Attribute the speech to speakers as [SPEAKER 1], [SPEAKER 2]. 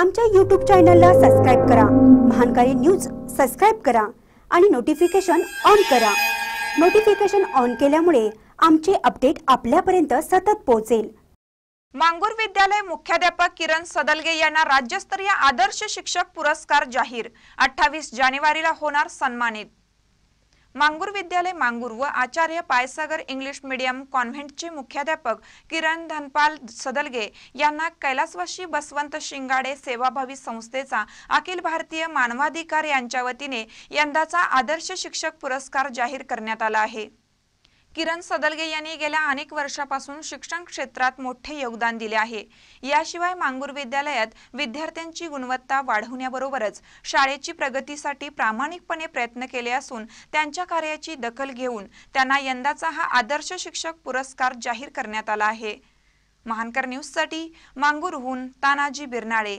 [SPEAKER 1] आमच्या यूट्यूब चॅनलला सबस्क्राईब करा महानकारी न्यूज सबस्क्राईब करा आणि नोटिफिकेशन ऑन करा नोटिफिकेशन ऑन केल्यामुळे आमचे अपडेट आपल्यापर्यंत सतत पोहोचेल
[SPEAKER 2] मांगूर विद्यालय मुख्याध्यापक किरण सदलगे यांना राज्यस्तरीय आदर्श शिक्षक पुरस्कार जाहीर अठ्ठावीस जानेवारीला होणार सन्मानित मांगूर विद्यालय मांगूर व आचार्य पायसागर इंग्लिश मीडियम कॉन्व्हेंटचे मुख्याध्यापक किरण धनपाल सदलगे यांना कैलासवाशी बसवंत शिंगाडे सेवाभावी संस्थेचा अखिल भारतीय मानवाधिकार यांच्या वतीने यंदाचा आदर्श शिक्षक पुरस्कार जाहीर करण्यात आला आहे किरण सदलगे यांनी गेल्या अनेक वर्षापासून शिक्षण क्षेत्रात मोठे योगदान दिले आहे याशिवाय मांगूर विद्यालयात विद्यार्थ्यांची गुणवत्ता वाढवण्याबरोबरच शाळेची प्रगतीसाठी प्रामाणिकपणे प्रयत्न केले असून त्यांच्या कार्याची दखल घेऊन त्यांना यंदाचा हा आदर्श शिक्षक पुरस्कार जाहीर करण्यात आला आहे महानकर न्यूजसाठी मांगूरहून तानाजी बिरनाळे